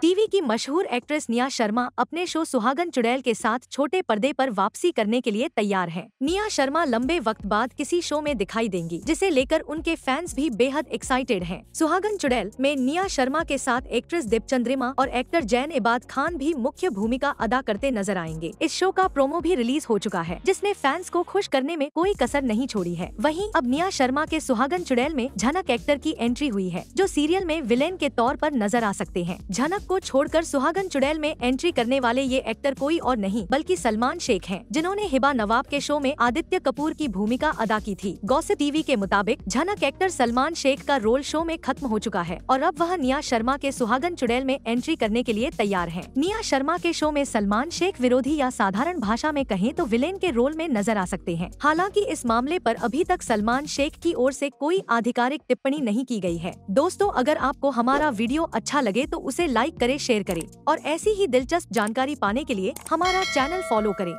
TV की मशहूर actress निया शर्मा अपने शो सुहागन चुड़ैल के साथ छोटे पर्दे पर वापसी करने के लिए तैयार हैं। निया शर्मा लंबे वक्त बाद किसी शो में दिखाई देंगी जिसे लेकर उनके फैंस भी बेहद एक्साइटेड हैं। सुहागन चुड़ैल में निया शर्मा के साथ एक्ट्रेस दीपचंद्रिमा और एक्टर जैन इबाद खान भी मुख्य भूमिका अदा करते नजर आएंगे इस शो का प्रोमो भी रिलीज हो चुका है जिसने फैंस को खुश करने में कोई कसर नहीं छोड़ी है वही अब निया शर्मा के सुहागन चुड़ैल में झनक एक्टर की एंट्री हुई है जो सीरियल में विलेन के तौर आरोप नजर आ सकते हैं झनक को छोड़कर सुहागन चुड़ैल में एंट्री करने वाले ये एक्टर कोई और नहीं बल्कि सलमान शेख हैं, जिन्होंने हिबा नवाब के शो में आदित्य कपूर की भूमिका अदा की थी गौसिप टीवी के मुताबिक झनक एक्टर सलमान शेख का रोल शो में खत्म हो चुका है और अब वह निया शर्मा के सुहागन चुड़ैल में एंट्री करने के लिए तैयार है निया शर्मा के शो में सलमान शेख विरोधी या साधारण भाषा में कहें तो विलेन के रोल में नजर आ सकते हैं हालांकि इस मामले आरोप अभी तक सलमान शेख की ओर ऐसी कोई आधिकारिक टिप्पणी नहीं की गयी है दोस्तों अगर आपको हमारा वीडियो अच्छा लगे तो उसे लाइक लाइक करें शेयर करें और ऐसी ही दिलचस्प जानकारी पाने के लिए हमारा चैनल फॉलो करें